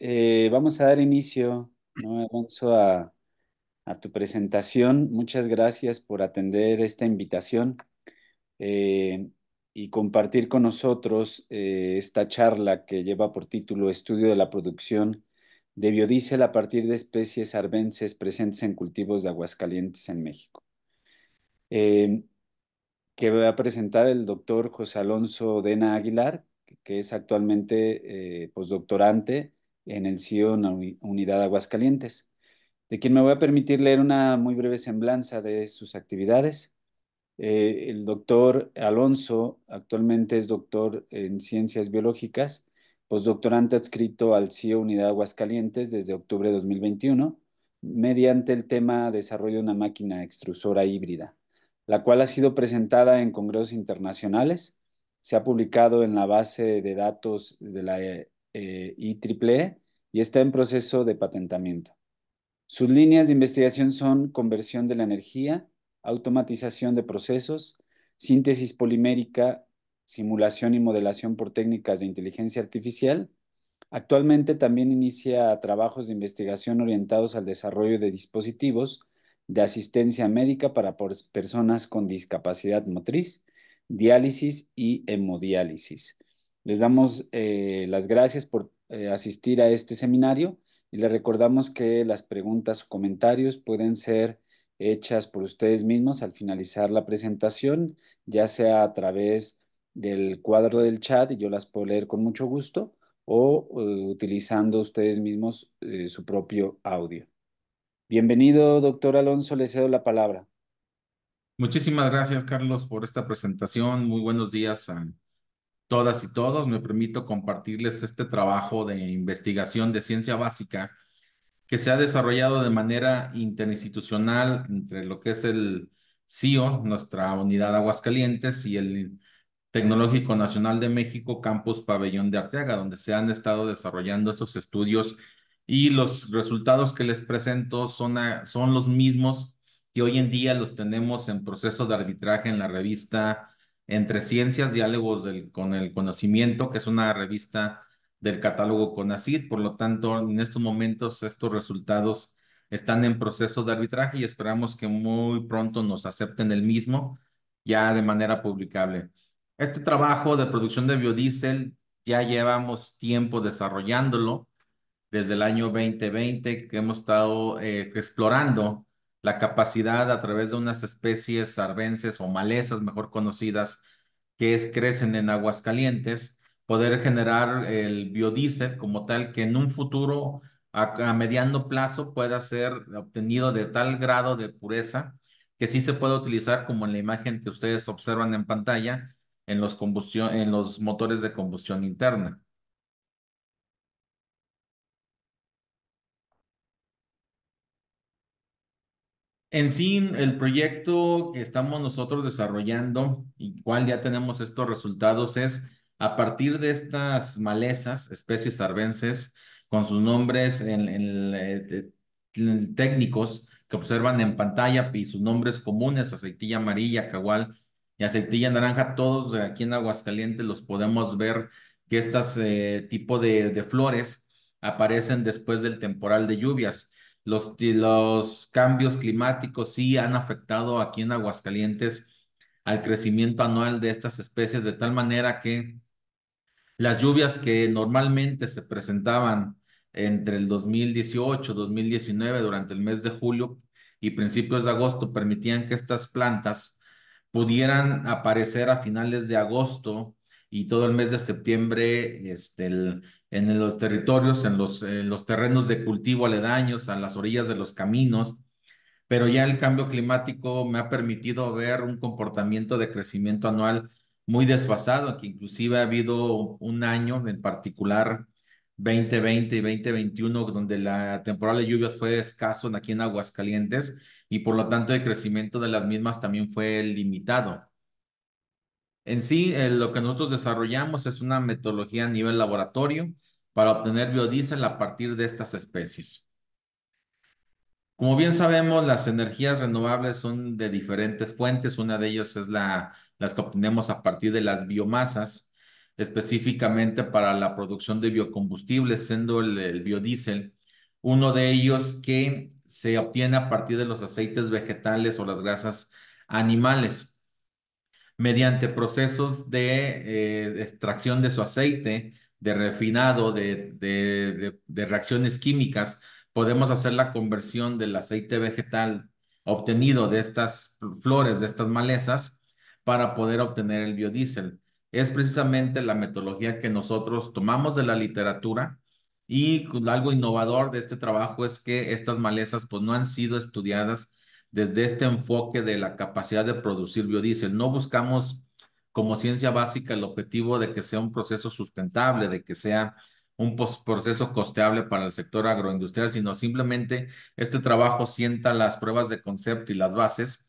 Eh, vamos a dar inicio, ¿no, Alonso, a, tu presentación. Muchas gracias por atender esta invitación eh, y compartir con nosotros eh, esta charla que lleva por título Estudio de la producción de biodiesel a partir de especies arbenses presentes en cultivos de Aguascalientes en México. Em, que va a presentar el doctor José Alonso Dena Aguilar, que es actualmente postdoctorante en el CIO Unidad Aguascalientes, de quien me voy a permitir leer una muy breve semblanza de sus actividades. Eh, el doctor Alonso actualmente es doctor en ciencias biológicas, postdoctorante adscrito al CIO Unidad Aguascalientes desde octubre de 2021, mediante el tema desarrollo de una máquina extrusora híbrida, la cual ha sido presentada en congresos internacionales, se ha publicado en la base de datos de la eh, IEEE e, y está en proceso de patentamiento. Sus líneas de investigación son conversión de la energía, automatización de procesos, síntesis polimérica, simulación y modelación por técnicas de inteligencia artificial. Actualmente también inicia trabajos de investigación orientados al desarrollo de dispositivos de asistencia médica para personas con discapacidad motriz, diálisis y hemodiálisis. Les damos eh, las gracias por eh, asistir a este seminario y les recordamos que las preguntas o comentarios pueden ser hechas por ustedes mismos al finalizar la presentación, ya sea a través del cuadro del chat y yo las puedo leer con mucho gusto o eh, utilizando ustedes mismos su propio audio. Bienvenido, doctor Alonso, le cedo la palabra. Muchísimas gracias, Carlos, por esta presentación. Muy buenos días a todas y todos, me permito compartirles este trabajo de investigación de ciencia básica que se ha desarrollado de manera interinstitucional entre lo que es el CIO, nuestra unidad Aguascalientes, y el Tecnológico Nacional de México, Campus Pabellón de Arteaga, donde se han estado desarrollando estos estudios y los resultados que les presento son, son los mismos que hoy en día los tenemos en proceso de arbitraje en la revista entre ciencias, diálogos con el conocimiento, que es una revista del catálogo CONACID. Por lo tanto, en estos momentos estos resultados están en proceso de arbitraje y esperamos que muy pronto nos acepten el mismo ya de manera publicable. Este trabajo de producción de biodiesel ya llevamos tiempo desarrollándolo desde el año 2020 que hemos estado eh, explorando la capacidad a través de unas especies arbenses o malezas mejor conocidas que crecen en aguas calientes, poder generar el biodiesel como tal que en un futuro a, mediano plazo pueda ser obtenido de tal grado de pureza que sí se puede utilizar como en la imagen que ustedes observan en pantalla en los, en los motores de combustión interna. En sí, el proyecto que estamos nosotros desarrollando y cual ya tenemos estos resultados es a partir de estas malezas, especies arbenses, con sus nombres eh, en, técnicos que observan en pantalla y sus nombres comunes, aceitilla amarilla, cagual y aceitilla naranja, todos de aquí en Aguascalientes los podemos ver que estas eh, tipo de flores aparecen después del temporal de lluvias los, cambios climáticos sí han afectado aquí en Aguascalientes al crecimiento anual de estas especies, de tal manera que las lluvias que normalmente se presentaban entre el 2018, 2019, durante el mes de julio y principios de agosto, permitían que estas plantas pudieran aparecer a finales de agosto y todo el mes de septiembre, este, el, en los territorios, en los, terrenos de cultivo aledaños, a las orillas de los caminos, pero ya el cambio climático me ha permitido ver un comportamiento de crecimiento anual muy desfasado, que inclusive ha habido un año en particular, 2020 y 2021, donde la temporada de lluvias fue escaso aquí en Aguascalientes y por lo tanto el crecimiento de las mismas también fue limitado. En sí, eh, lo que nosotros desarrollamos es una metodología a nivel laboratorio para obtener biodiesel a partir de estas especies. Como bien sabemos, las energías renovables son de diferentes fuentes. Una de ellas es la, las que obtenemos a partir de las biomasas, específicamente para la producción de biocombustibles, siendo el biodiesel uno de ellos que se obtiene a partir de los aceites vegetales o las grasas animales mediante procesos de eh, extracción de su aceite, de refinado, de, reacciones químicas, podemos hacer la conversión del aceite vegetal obtenido de estas flores, de estas malezas, para poder obtener el biodiesel. Es precisamente la metodología que nosotros tomamos de la literatura y pues, algo innovador de este trabajo es que estas malezas pues no han sido estudiadas desde este enfoque de la capacidad de producir biodiesel. No buscamos como ciencia básica el objetivo de que sea un proceso sustentable, de que sea un proceso costeable para el sector agroindustrial, sino simplemente este trabajo sienta las pruebas de concepto y las bases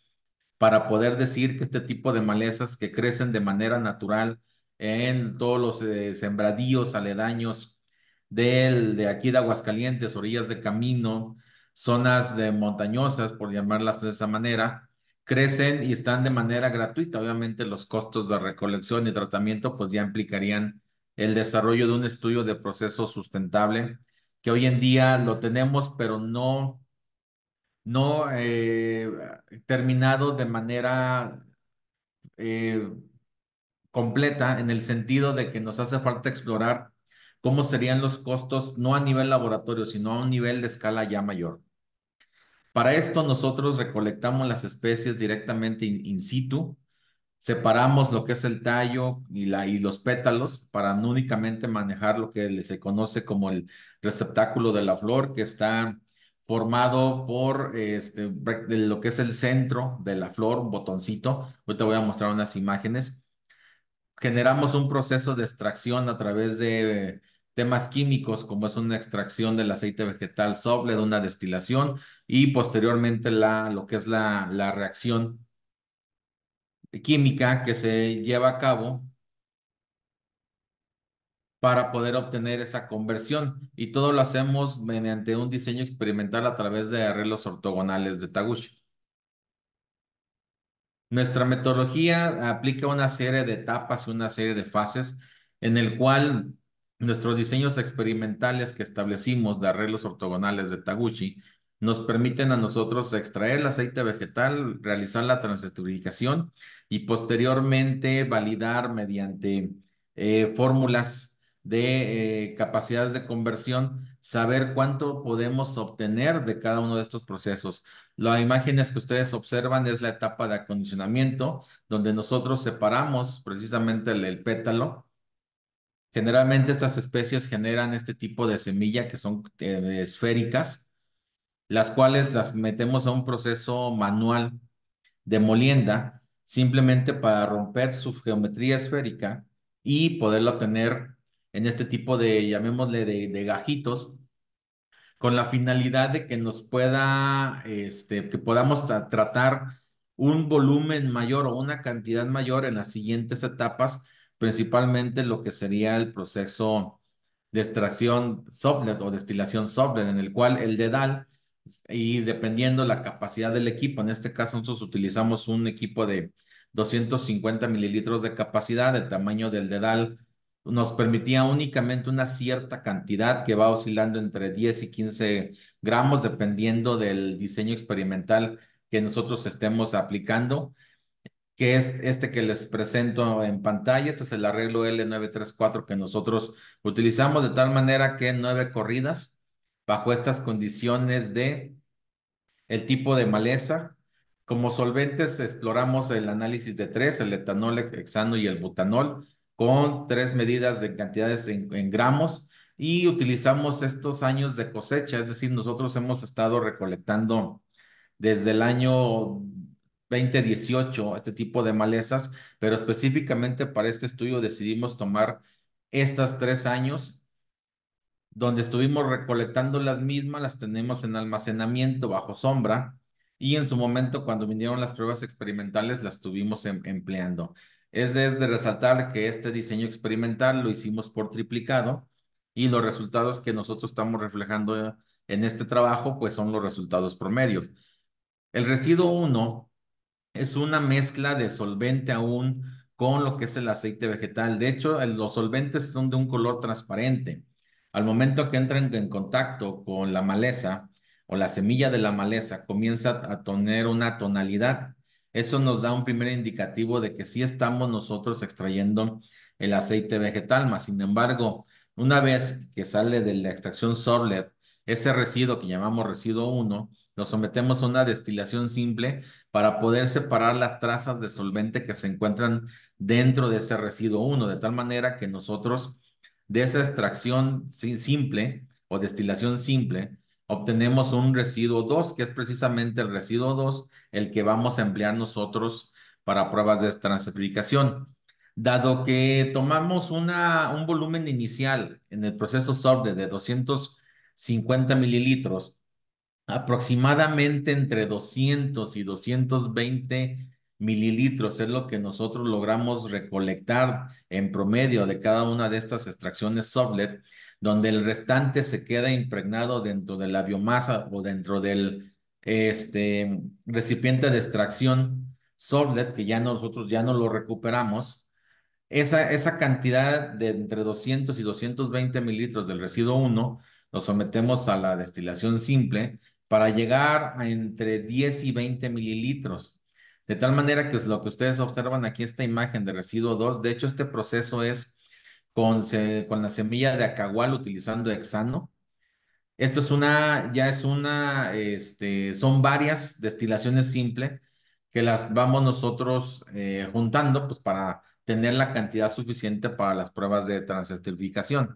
para poder decir que este tipo de malezas que crecen de manera natural en todos los eh, sembradíos aledaños del, de aquí de Aguascalientes, orillas de camino, zonas de montañosas, por llamarlas de esa manera, crecen y están de manera gratuita. Obviamente los costos de recolección y tratamiento pues ya implicarían el desarrollo de un estudio de proceso sustentable que hoy en día lo tenemos, pero no, no eh, terminado de manera eh, completa en el sentido de que nos hace falta explorar cómo serían los costos, no a nivel laboratorio, sino a un nivel de escala ya mayor. Para esto nosotros recolectamos las especies directamente in, situ, separamos lo que es el tallo y, la, y los pétalos para no únicamente manejar lo que se conoce como el receptáculo de la flor, que está formado por este, lo que es el centro de la flor, un botoncito. Ahorita voy a mostrar unas imágenes. Generamos un proceso de extracción a través de temas químicos como es una extracción del aceite vegetal sobre de una destilación y posteriormente la, lo que es la, reacción química que se lleva a cabo para poder obtener esa conversión y todo lo hacemos mediante un diseño experimental a través de arreglos ortogonales de Taguchi. Nuestra metodología aplica una serie de etapas y una serie de fases en el cual Nuestros diseños experimentales que establecimos de arreglos ortogonales de Taguchi nos permiten a nosotros extraer el aceite vegetal, realizar la transesterificación y posteriormente validar mediante eh, fórmulas de eh, capacidades de conversión, saber cuánto podemos obtener de cada uno de estos procesos. Las imágenes que ustedes observan es la etapa de acondicionamiento, donde nosotros separamos precisamente el pétalo Generalmente estas especies generan este tipo de semilla que son eh, esféricas, las cuales las metemos a un proceso manual de molienda simplemente para romper su geometría esférica y poderlo tener en este tipo de, llamémosle, de, gajitos, con la finalidad de que nos pueda, este, que podamos tratar un volumen mayor o una cantidad mayor en las siguientes etapas principalmente lo que sería el proceso de extracción o destilación soplet, en el cual el dedal y dependiendo la capacidad del equipo, en este caso nosotros utilizamos un equipo de 250 mililitros de capacidad, el tamaño del dedal nos permitía únicamente una cierta cantidad que va oscilando entre 10 y 15 gramos dependiendo del diseño experimental que nosotros estemos aplicando que es este que les presento en pantalla. Este es el arreglo L934 que nosotros utilizamos de tal manera que nueve corridas bajo estas condiciones de el tipo de maleza. Como solventes exploramos el análisis de tres, el etanol, el hexano y el butanol, con tres medidas de cantidades en, en gramos y utilizamos estos años de cosecha, es decir, nosotros hemos estado recolectando desde el año 2018, este tipo de malezas, pero específicamente para este estudio decidimos tomar estas tres años donde estuvimos recolectando las mismas, las tenemos en almacenamiento bajo sombra y en su momento cuando vinieron las pruebas experimentales las estuvimos em, empleando. Es de, es de resaltar que este diseño experimental lo hicimos por triplicado y los resultados que nosotros estamos reflejando eh, en este trabajo pues son los resultados promedios. El residuo 1 es una mezcla de solvente aún con lo que es el aceite vegetal. De hecho, los solventes son de un color transparente. Al momento que entran en contacto con la maleza o la semilla de la maleza, comienza a tener una tonalidad. Eso nos da un primer indicativo de que sí estamos nosotros extrayendo el aceite vegetal, más sin embargo, una vez que sale de la extracción sorlet, ese residuo que llamamos residuo 1 nos sometemos a una destilación simple para poder separar las trazas de solvente que se encuentran dentro de ese residuo 1, de tal manera que nosotros de esa extracción simple o destilación simple obtenemos un residuo 2, que es precisamente el residuo 2 el que vamos a emplear nosotros para pruebas de transificación. Dado que tomamos una, un volumen inicial en el proceso SORDE de 250 mililitros aproximadamente entre 200 y 220 mililitros es lo que nosotros logramos recolectar en promedio de cada una de estas extracciones Soblet, donde el restante se queda impregnado dentro de la biomasa o dentro del este, recipiente de extracción Soblet, que ya nosotros ya no lo recuperamos. Esa, esa cantidad de entre 200 y 220 mililitros del residuo 1 lo sometemos a la destilación simple para llegar a entre 10 y 20 mililitros. De tal manera que es lo que ustedes observan aquí, esta imagen de residuo 2, de hecho este proceso es con, con la semilla de acagual utilizando hexano. Esto es una, ya es una, este, son varias destilaciones simples que las vamos nosotros eh, juntando pues para tener la cantidad suficiente para las pruebas de transcertificación.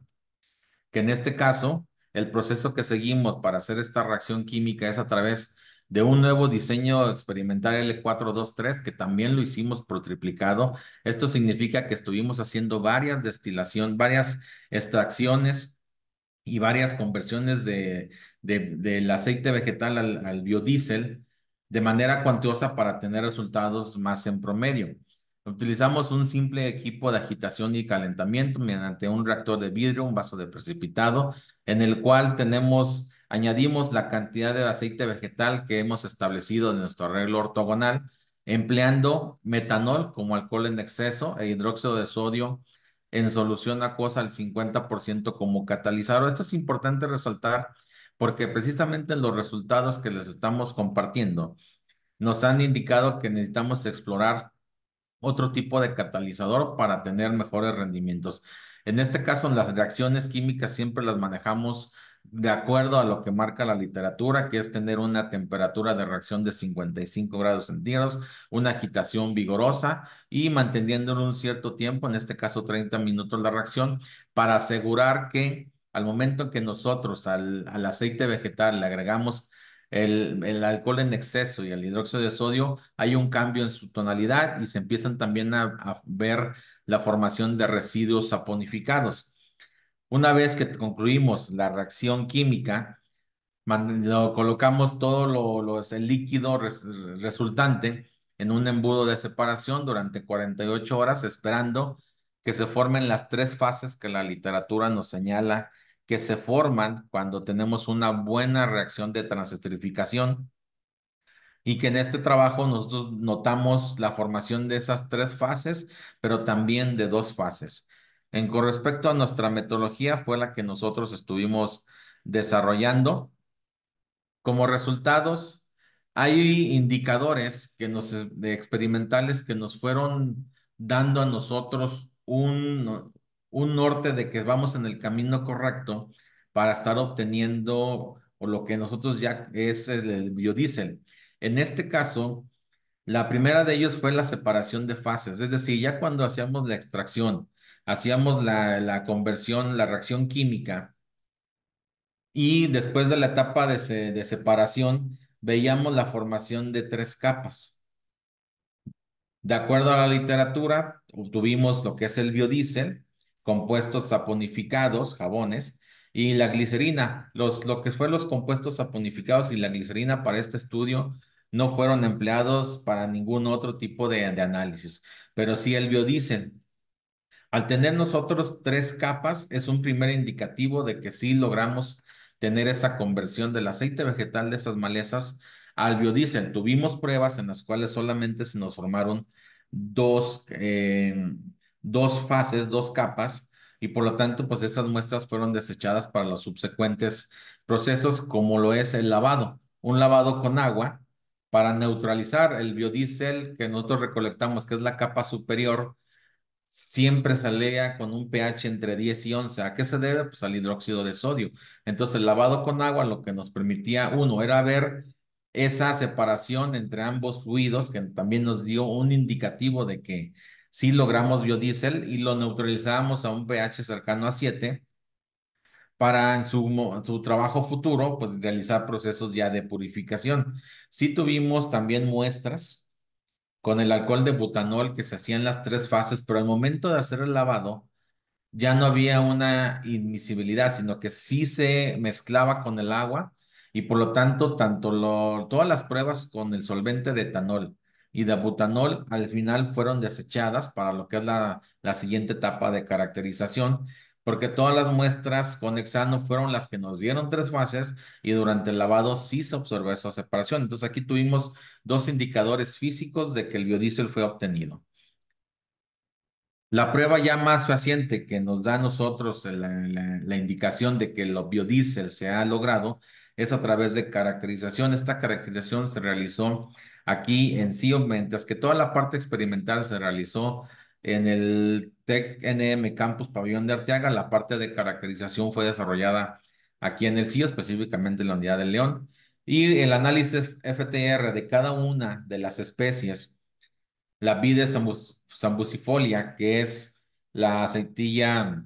Que en este caso, el proceso que seguimos para hacer esta reacción química es a través de un nuevo diseño experimental L423 que también lo hicimos triplicado. Esto significa que estuvimos haciendo varias destilaciones, varias extracciones y varias conversiones de, del aceite vegetal al biodiesel de manera cuantiosa para tener resultados más en promedio. Utilizamos un simple equipo de agitación y calentamiento mediante un reactor de vidrio, un vaso de precipitado, en el cual tenemos, añadimos la cantidad de aceite vegetal que hemos establecido en nuestro arreglo ortogonal, empleando metanol como alcohol en exceso e hidróxido de sodio en solución acuosa al 50% como catalizador. Esto es importante resaltar porque precisamente los resultados que les estamos compartiendo nos han indicado que necesitamos explorar otro tipo de catalizador para tener mejores rendimientos. En este caso, las reacciones químicas siempre las manejamos de acuerdo a lo que marca la literatura, que es tener una temperatura de reacción de 55 grados centígrados, una agitación vigorosa y manteniendo un cierto tiempo, en este caso 30 minutos la reacción, para asegurar que al momento en que nosotros al, al aceite vegetal le agregamos el, alcohol en exceso y el hidróxido de sodio, hay un cambio en su tonalidad y se empiezan también a, ver la formación de residuos saponificados. Una vez que concluimos la reacción química, colocamos todo lo, el líquido resultante en un embudo de separación durante 48 horas esperando que se formen las tres fases que la literatura nos señala que se forman cuando tenemos una buena reacción de transesterificación y que en este trabajo nosotros notamos la formación de esas tres fases, pero también de dos fases. En con respecto a nuestra metodología fue la que nosotros estuvimos desarrollando. Como resultados, hay indicadores que nos, experimentales que nos fueron dando a nosotros un, un norte de que vamos en el camino correcto para estar obteniendo o lo que nosotros ya es, el biodiesel. En este caso, la primera de ellos fue la separación de fases, es decir, ya cuando hacíamos la extracción, hacíamos la, conversión, la reacción química, y después de la etapa de, de separación, veíamos la formación de tres capas. De acuerdo a la literatura, obtuvimos lo que es el biodiesel, compuestos saponificados, jabones, y la glicerina. Los, lo que fue los compuestos saponificados y la glicerina para este estudio no fueron empleados para ningún otro tipo de, análisis, pero sí el biodiesel. Al tener nosotros tres capas, es un primer indicativo de que sí logramos tener esa conversión del aceite vegetal de esas malezas al biodiesel. Tuvimos pruebas en las cuales solamente se nos formaron dos eh, dos fases, dos capas, y por lo tanto, pues esas muestras fueron desechadas para los subsecuentes procesos, como lo es el lavado, un lavado con agua para neutralizar el biodiesel que nosotros recolectamos, que es la capa superior, siempre salía con un pH entre 10 y 11. ¿A qué se debe? Pues al hidróxido de sodio. Entonces, el lavado con agua lo que nos permitía, uno, era ver esa separación entre ambos fluidos, que también nos dio un indicativo de que sí logramos biodiesel y lo neutralizamos a un pH cercano a 7 para en su, su, trabajo futuro, pues realizar procesos ya de purificación. Sí tuvimos también muestras con el alcohol de butanol que se hacían las tres fases, pero al momento de hacer el lavado ya no había una inmisibilidad, sino que sí se mezclaba con el agua y por lo tanto, tanto todas las pruebas con el solvente de etanol y de butanol al final fueron desechadas para lo que es la, la siguiente etapa de caracterización, porque todas las muestras con hexano fueron las que nos dieron tres fases y durante el lavado sí se observó esa separación. Entonces aquí tuvimos dos indicadores físicos de que el biodiesel fue obtenido. La prueba ya más paciente que nos da a nosotros la, la, la indicación de que el biodiesel se ha logrado es a través de caracterización. Esta caracterización se realizó aquí en CIO, mientras que toda la parte experimental se realizó en el Tech NM Campus Pabellón de Arteaga, la parte de caracterización fue desarrollada aquí en el CIO, específicamente en la unidad del León, y el análisis FTR de cada una de las especies, la Vides sambucifolia, que es la aceitilla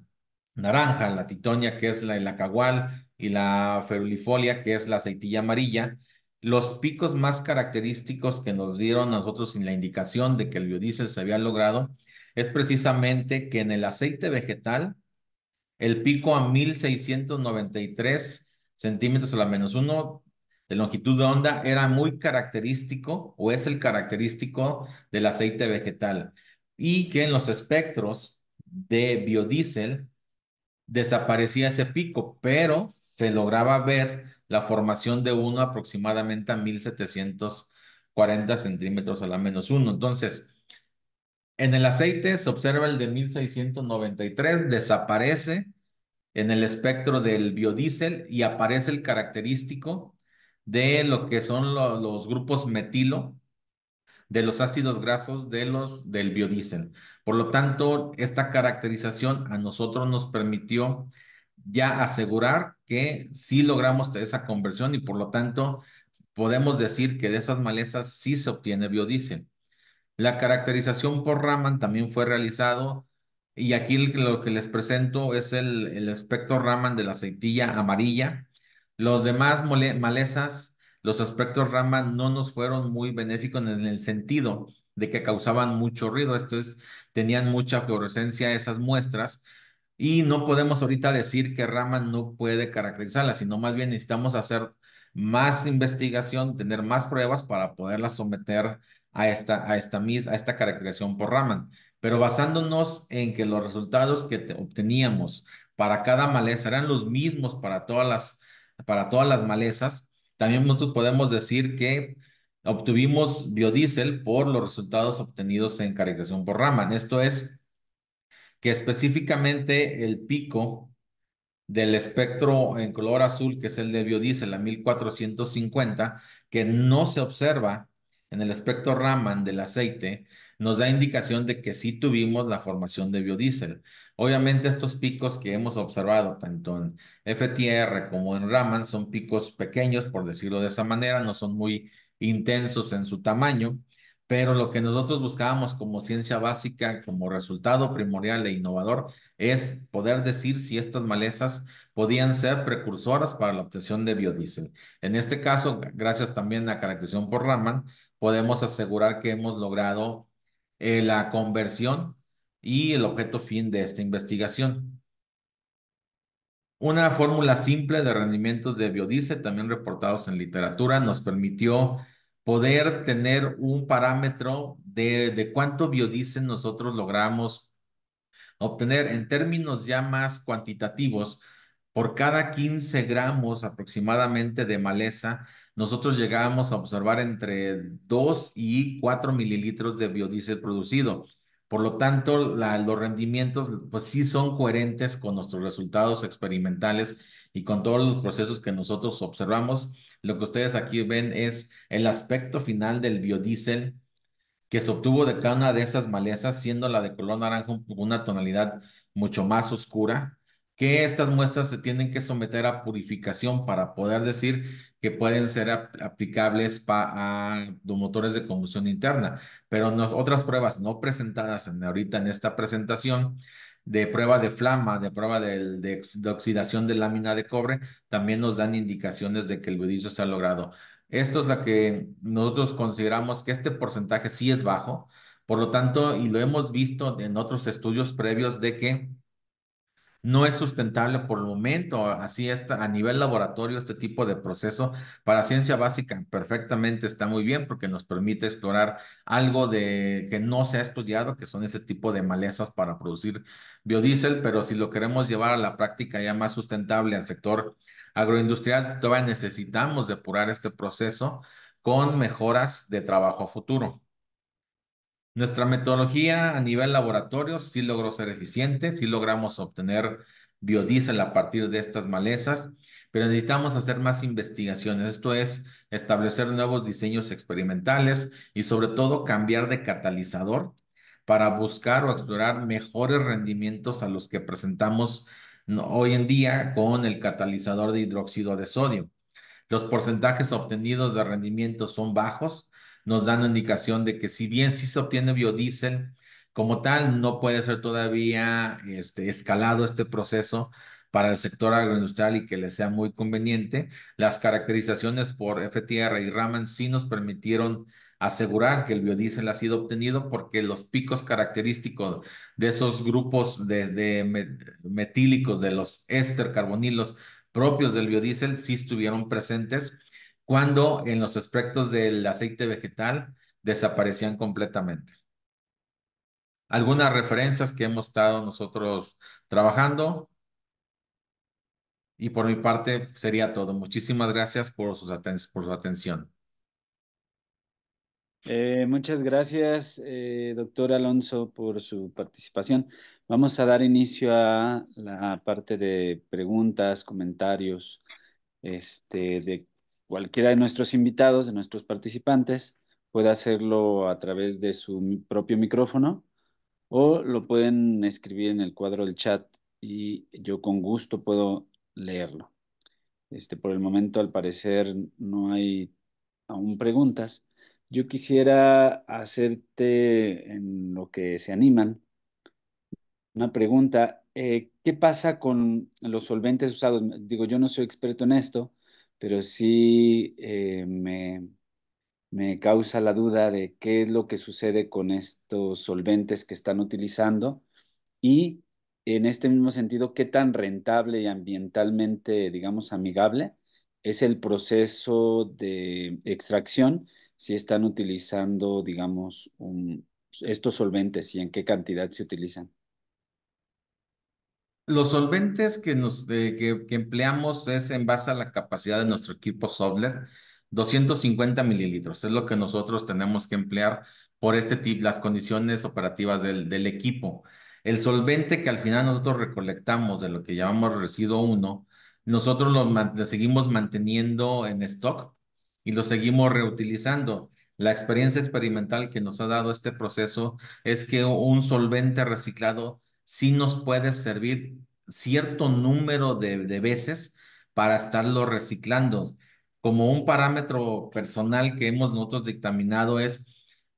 naranja, la titonia, que es la, la cagual, y la ferulifolia, que es la aceitilla amarilla, los picos más característicos que nos dieron a nosotros en la indicación de que el biodiesel se había logrado es precisamente que en el aceite vegetal, el pico a 1693 centímetros a la menos uno de longitud de onda era muy característico o es el característico del aceite vegetal y que en los espectros de biodiesel desaparecía ese pico, pero se lograba ver la formación de uno aproximadamente a 1740 centímetros a la menos 1. Entonces, en el aceite se observa el de 1693, desaparece en el espectro del biodiesel y aparece el característico de lo que son los grupos metilo de los ácidos grasos de los del biodiesel. Por lo tanto, esta caracterización a nosotros nos permitió ya asegurar que sí logramos esa conversión y por lo tanto podemos decir que de esas malezas sí se obtiene biodiesel. La caracterización por Raman también fue realizado y aquí lo que les presento es el, el espectro Raman de la aceitilla amarilla. Los demás malezas, los espectros Raman no nos fueron muy benéficos en el sentido de que causaban mucho ruido, esto tenían mucha fluorescencia esas muestras y no podemos ahorita decir que Raman no puede caracterizarla, sino más bien necesitamos hacer más investigación, tener más pruebas para poderla someter a esta, a esta, a esta caracterización por Raman. Pero basándonos en que los resultados que obteníamos para cada maleza eran los mismos para todas las, para todas las malezas, también nosotros podemos decir que obtuvimos biodiesel por los resultados obtenidos en caracterización por Raman. Esto es que específicamente el pico del espectro en color azul, que es el de biodiesel a 1450, que no se observa en el espectro Raman del aceite, nos da indicación de que sí tuvimos la formación de biodiesel. Obviamente estos picos que hemos observado tanto en FTR como en Raman son picos pequeños, por decirlo de esa manera, no son muy intensos en su tamaño, pero lo que nosotros buscábamos como ciencia básica, como resultado primordial e innovador, es poder decir si estas malezas podían ser precursoras para la obtención de biodiesel. En este caso, gracias también a caracterización por Raman, podemos asegurar que hemos logrado eh, la conversión y el objeto fin de esta investigación. Una fórmula simple de rendimientos de biodiesel, también reportados en literatura, nos permitió poder tener un parámetro de, de cuánto biodiesel nosotros logramos obtener en términos ya más cuantitativos. Por cada 15 gramos aproximadamente de maleza, nosotros llegamos a observar entre 2 y 4 mililitros de biodiesel producido. Por lo tanto, los rendimientos, pues sí son coherentes con nuestros resultados experimentales y con todos los procesos que nosotros observamos. Lo que ustedes aquí ven es el aspecto final del biodiesel que se obtuvo de cada una de esas malezas, siendo la de color naranja una tonalidad mucho más oscura, que estas muestras se tienen que someter a purificación para poder decir que pueden ser aplicables a motores de combustión interna, pero nos, otras pruebas no presentadas ahorita en esta presentación de prueba de flama, de prueba de, oxidación de lámina de cobre, también nos dan indicaciones de que el budillo se ha logrado. Esto es lo que nosotros consideramos que este porcentaje sí es bajo, por lo tanto, y lo hemos visto en otros estudios previos de que no es sustentable por el momento, así está, a nivel laboratorio este tipo de proceso para ciencia básica perfectamente está muy bien porque nos permite explorar algo de que no se ha estudiado, que son ese tipo de malezas para producir biodiesel, pero si lo queremos llevar a la práctica ya más sustentable al sector agroindustrial, todavía necesitamos depurar este proceso con mejoras de trabajo a futuro. Nuestra metodología a nivel laboratorio sí logró ser eficiente, sí logramos obtener biodiesel a partir de estas malezas, pero necesitamos hacer más investigaciones. Esto es establecer nuevos diseños experimentales y sobre todo cambiar de catalizador para buscar o explorar mejores rendimientos a los que presentamos hoy en día con el catalizador de hidróxido de sodio. Los porcentajes obtenidos de rendimiento son bajos, nos dan indicación de que si bien sí se obtiene biodiesel, como tal, no puede ser todavía este, escalado este proceso para el sector agroindustrial y que le sea muy conveniente. Las caracterizaciones por FTR y Raman sí nos permitieron asegurar que el biodiesel ha sido obtenido porque los picos característicos de esos grupos de, metílicos, de los éster carbonilos propios del biodiesel, sí estuvieron presentes cuando en los aspectos del aceite vegetal desaparecían completamente. Algunas referencias que hemos estado nosotros trabajando. Y por mi parte sería todo. Muchísimas gracias por, por su atención. Eh, muchas gracias, eh, doctor Alonso, por su participación. Vamos a dar inicio a la parte de preguntas, comentarios este, de cualquiera de nuestros invitados, de nuestros participantes, puede hacerlo a través de su propio micrófono o lo pueden escribir en el cuadro del chat y yo con gusto puedo leerlo. Este, por el momento, al parecer, no hay aún preguntas. Yo quisiera hacerte, en lo que se animan, una pregunta. Eh, ¿Qué pasa con los solventes usados? Digo, yo no soy experto en esto, pero sí eh, me, me causa la duda de qué es lo que sucede con estos solventes que están utilizando y en este mismo sentido, qué tan rentable y ambientalmente, digamos, amigable es el proceso de extracción si están utilizando, digamos, estos solventes y en qué cantidad se utilizan. Los solventes que, empleamos es en base a la capacidad de nuestro equipo Sobler, 250 mililitros. Es lo que nosotros tenemos que emplear por este tipo, las condiciones operativas del, equipo. El solvente que al final nosotros recolectamos de lo que llamamos residuo 1, nosotros lo seguimos manteniendo en stock y lo seguimos reutilizando. La experiencia experimental que nos ha dado este proceso es que un solvente reciclado si nos puede servir cierto número de, veces para estarlo reciclando. Como un parámetro personal que hemos nosotros dictaminado es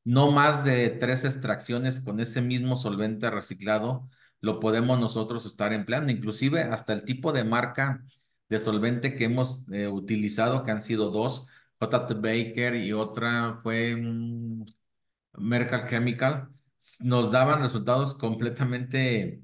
no más de tres extracciones con ese mismo solvente reciclado lo podemos nosotros estar empleando. Inclusive hasta el tipo de marca de solvente que hemos eh, utilizado, que han sido dos, J.T. Baker y otra fue mm, merck Chemical, nos daban resultados completamente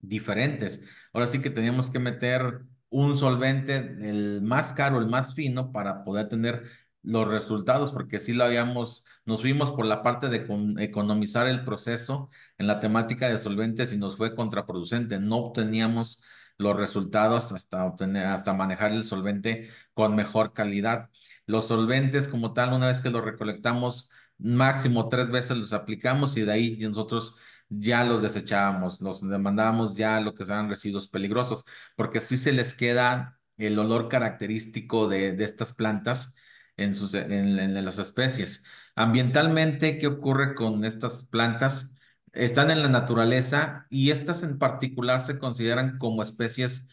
diferentes. Ahora sí que teníamos que meter un solvente, el más caro, el más fino, para poder tener los resultados, porque si lo habíamos, nos fuimos por la parte de economizar el proceso en la temática de solventes y nos fue contraproducente. No obteníamos los resultados hasta obtener, hasta manejar el solvente con mejor calidad. Los solventes como tal, una vez que los recolectamos, máximo tres veces los aplicamos y de ahí nosotros ya los desechábamos, los demandábamos ya lo que sean residuos peligrosos, porque así se les queda el olor característico de, estas plantas en, sus, en las especies. Ambientalmente, ¿qué ocurre con estas plantas? Están en la naturaleza y estas en particular se consideran como especies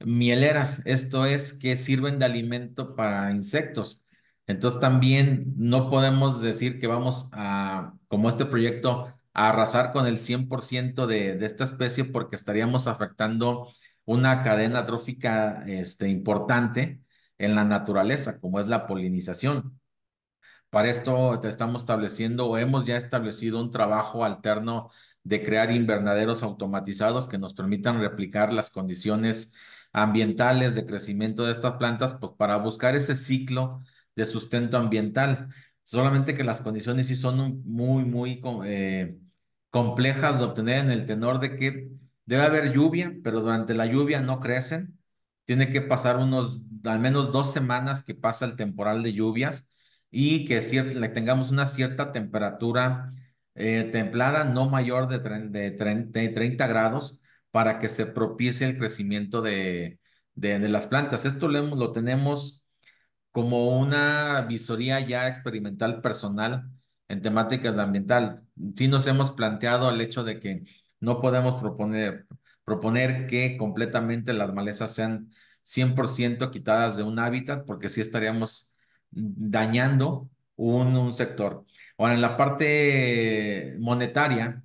mieleras, esto es que sirven de alimento para insectos. Entonces también no podemos decir que vamos a, como este proyecto, a arrasar con el 100% de, de esta especie porque estaríamos afectando una cadena trófica este, importante en la naturaleza, como es la polinización. Para esto te estamos estableciendo o hemos ya establecido un trabajo alterno de crear invernaderos automatizados que nos permitan replicar las condiciones ambientales de crecimiento de estas plantas, pues para buscar ese ciclo de sustento ambiental. Solamente que las condiciones sí son muy, muy eh, complejas de obtener en el tenor de que debe haber lluvia, pero durante la lluvia no crecen. Tiene que pasar unos, al menos dos semanas que pasa el temporal de lluvias y que, tengamos una cierta temperatura eh, templada, no mayor de, de, 30, de 30 grados, para que se propicie el crecimiento de, las plantas. Esto lo, lo tenemos como una visoría ya experimental personal en temáticas ambiental. Sí nos hemos planteado el hecho de que no podemos proponer, proponer que completamente las malezas sean 100% quitadas de un hábitat, porque sí estaríamos dañando un, un sector. Ahora, en la parte monetaria,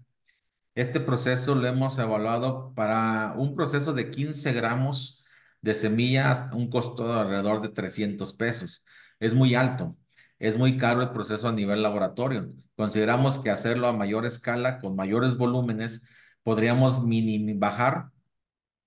este proceso lo hemos evaluado para un proceso de 15 gramos de semillas un costo de alrededor de 300 pesos. Es muy alto, es muy caro el proceso a nivel laboratorio. Consideramos que hacerlo a mayor escala, con mayores volúmenes, podríamos minimizar bajar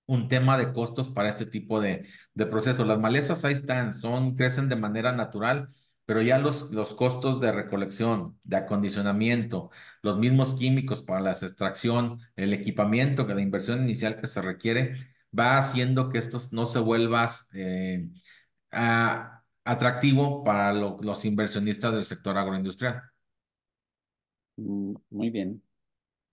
un tema de costos para este tipo de, de procesos. Las malezas ahí están, son, crecen de manera natural, pero ya los, los costos de recolección, de acondicionamiento, los mismos químicos para la extracción, el equipamiento, que la inversión inicial que se requiere, va haciendo que esto no se vuelva eh, atractivo para los inversionistas del sector agroindustrial. Mm, muy bien.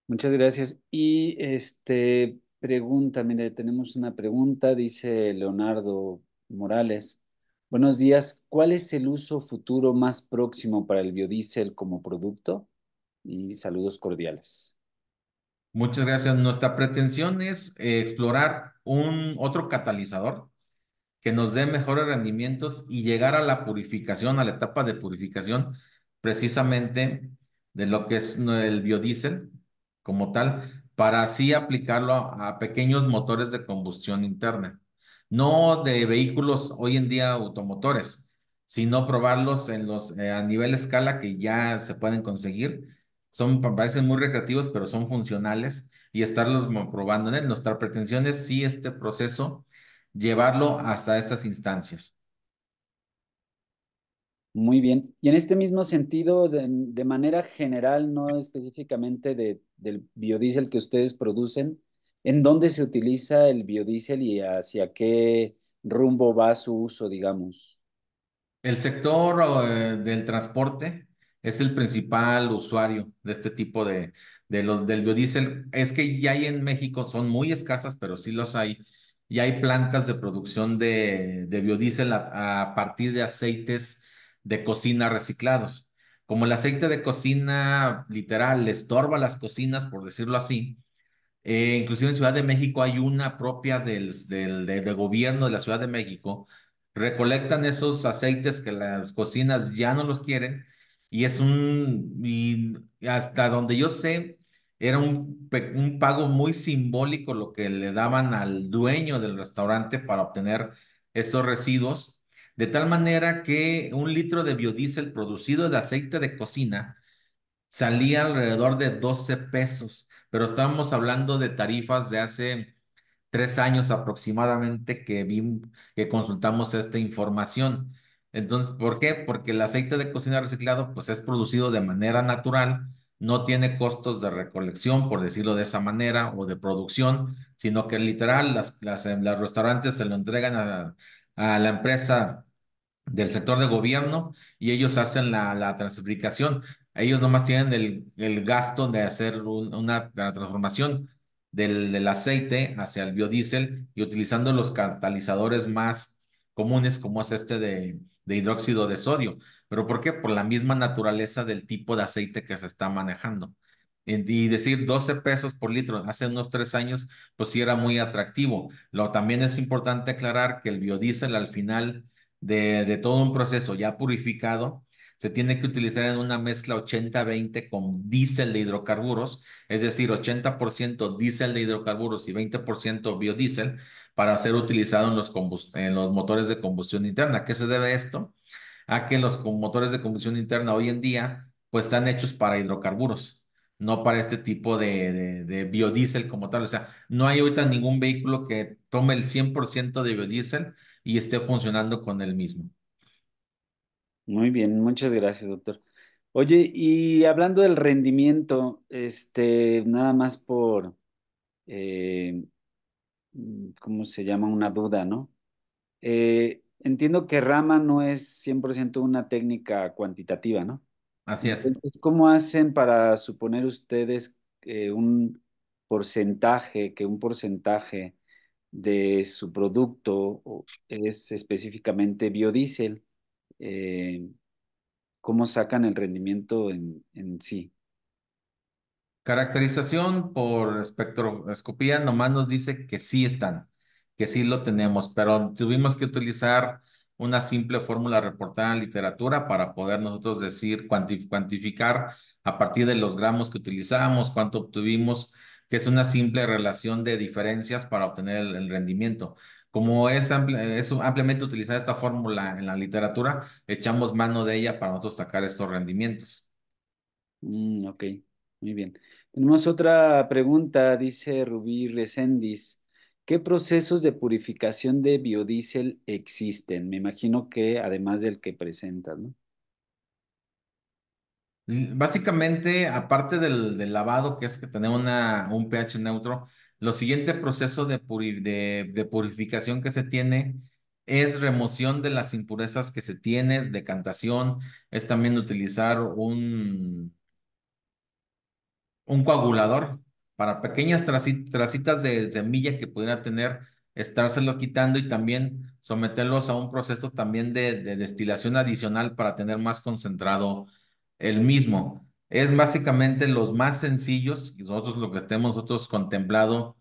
Muchas gracias. Y este pregunta, mire, tenemos una pregunta, dice Leonardo Morales. Buenos días. ¿Cuál es el uso futuro más próximo para el biodiesel como producto? Y saludos cordiales. Muchas gracias. Nuestra pretensión es eh, explorar un otro catalizador que nos dé mejores rendimientos y llegar a la purificación, a la etapa de purificación, precisamente de lo que es el biodiesel como tal, para así aplicarlo a, pequeños motores de combustión interna. No de vehículos hoy en día automotores, sino probarlos en los, eh, a nivel escala que ya se pueden conseguir son, parecen muy recreativos, pero son funcionales y estarlos probando en él. Nuestra pretensión es sí este proceso, llevarlo hasta estas instancias. Muy bien. Y en este mismo sentido, de, manera general, no específicamente del biodiesel que ustedes producen, ¿en dónde se utiliza el biodiesel y hacia qué rumbo va su uso, digamos? El sector eh, del transporte, es el principal usuario de este tipo de, los, del biodiesel. Es que ya hay en México, son muy escasas, pero sí los hay. Y hay plantas de producción de, biodiesel a, partir de aceites de cocina reciclados. Como el aceite de cocina literal estorba las cocinas, por decirlo así, eh, inclusive en Ciudad de México hay una propia del, del, del gobierno de la Ciudad de México. Recolectan esos aceites que las cocinas ya no los quieren y es un, hasta donde yo sé, era un, pago muy simbólico lo que le daban al dueño del restaurante para obtener estos residuos, de tal manera que un litro de biodiesel producido de aceite de cocina salía alrededor de 12 pesos, pero estábamos hablando de tarifas de hace tres años aproximadamente que, que consultamos esta información. Entonces, ¿por qué? Porque el aceite de cocina reciclado pues es producido de manera natural, no tiene costos de recolección, por decirlo de esa manera, o de producción, sino que literal las, las, em, los restaurantes se lo entregan a, la empresa del sector de gobierno y ellos hacen la, la Ellos nomás tienen el, gasto de hacer una, transformación del, del, aceite hacia el biodiesel y utilizando los catalizadores más comunes como es este de, de hidróxido de sodio. ¿Pero por qué? Por la misma naturaleza del tipo de aceite que se está manejando. Y decir 12 pesos por litro hace unos tres años, pues sí era muy atractivo. Lo, también es importante aclarar que el biodiesel al final de, de todo un proceso ya purificado, se tiene que utilizar en una mezcla 80-20 con diésel de hidrocarburos, es decir, 80% diésel de hidrocarburos y 20% biodiesel, para ser utilizado en los, motores de combustión interna. qué se debe esto? A que los motores de combustión interna hoy en día pues están hechos para hidrocarburos, no para este tipo de, biodiesel como tal. O sea, no hay ahorita ningún vehículo que tome el 100% de biodiesel y esté funcionando con el mismo. Muy bien, muchas gracias, doctor. Oye, y hablando del rendimiento, este, nada más por, eh, Mm, ¿cómo se llama? Una duda, ¿no? Eh, entiendo que Rama no es 100% una técnica cuantitativa, ¿no? Así es. Entonces, ¿Cómo hacen para suponer ustedes eh, un porcentaje, que un porcentaje de su producto es específicamente biodiesel? Eh, ¿Cómo sacan el rendimiento en sí? Caracterización por espectroscopía nomás nos dice que sí están, que sí lo tenemos, pero tuvimos que utilizar una simple fórmula reportada en literatura para poder nosotros decir, cuantificar a partir de los gramos que utilizamos, cuánto obtuvimos, que es una simple relación de diferencias para obtener el, rendimiento. Como es, es ampliamente utilizada esta fórmula en la literatura, echamos mano de ella para nosotros sacar estos rendimientos. Mm, ok. Muy bien. Tenemos otra pregunta, dice Rubí Reséndiz. ¿Qué procesos de purificación de biodiesel existen? Me imagino que además del que presentas, ¿no? Eh, básicamente, aparte del, lavado, que es que tener un pH neutro, lo siguiente proceso de, purificación que se tiene es remoción de las impurezas que se tiene, decantación, es también utilizar un, un coagulador para pequeñas tracitas de semilla que pudiera tener, estárselo quitando y también someterlos a un proceso también de, destilación adicional para tener más concentrado el mismo. Es básicamente los más sencillos, y nosotros lo que estemos nosotros contemplado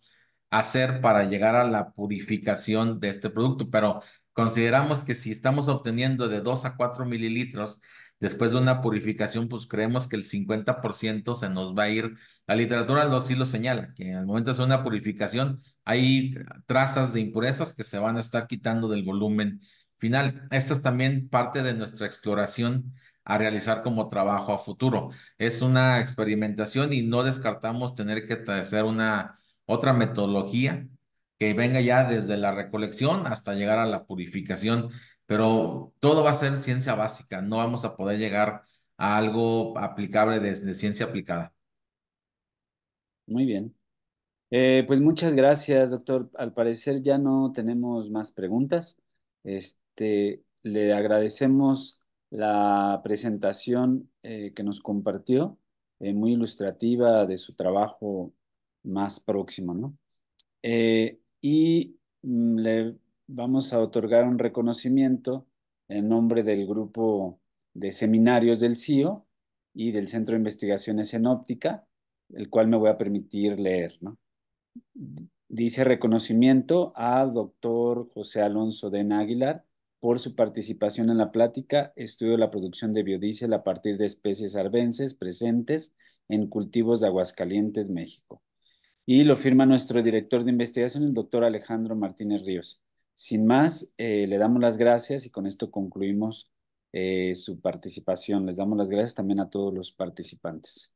hacer para llegar a la purificación de este producto, pero consideramos que si estamos obteniendo de 2 a 4 mililitros después de una purificación, pues creemos que el 50% se nos va a ir. La literatura lo, sí lo señala, que en el momento de hacer una purificación hay trazas de impurezas que se van a estar quitando del volumen final. Esta es también parte de nuestra exploración a realizar como trabajo a futuro. Es una experimentación y no descartamos tener que hacer una otra metodología que venga ya desde la recolección hasta llegar a la purificación pero todo va a ser ciencia básica, no vamos a poder llegar a algo aplicable desde ciencia aplicada. Muy bien. Eh, pues muchas gracias, doctor. Al parecer ya no tenemos más preguntas. Este, le agradecemos la presentación eh, que nos compartió, eh, muy ilustrativa de su trabajo más próximo, ¿no? y mm, le vamos a otorgar un reconocimiento en nombre del grupo de seminarios del CIO y del Centro de Investigaciones en Óptica, el cual me voy a permitir leer. Dice reconocimiento al doctor José Alonso de Náguilar por su participación en la plática Estudio de la producción de biodiesel a partir de especies arbenses presentes en cultivos de Aguascalientes, México. Y lo firma nuestro director de investigación, el doctor Alejandro Martínez Ríos. Sin más, eh, le damos las gracias y con esto concluimos eh, su participación. Les damos las gracias también a todos los participantes.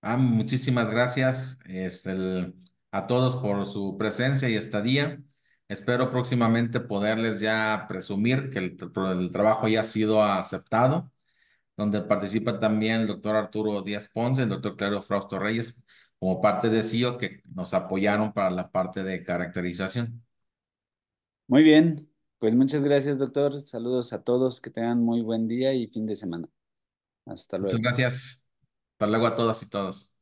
Ah, muchísimas gracias este, a todos por su presencia y estadía. Espero próximamente poderles ya presumir que el, trabajo ya ha sido aceptado, donde participa también el doctor Arturo Díaz Ponce, el doctor Claudio Frausto Reyes, como parte de CEO, que nos apoyaron para la parte de caracterización. Muy bien, pues muchas gracias doctor. Saludos a todos, que tengan muy buen día y fin de semana. Hasta luego. Muchas gracias. Hasta luego a todas y todos.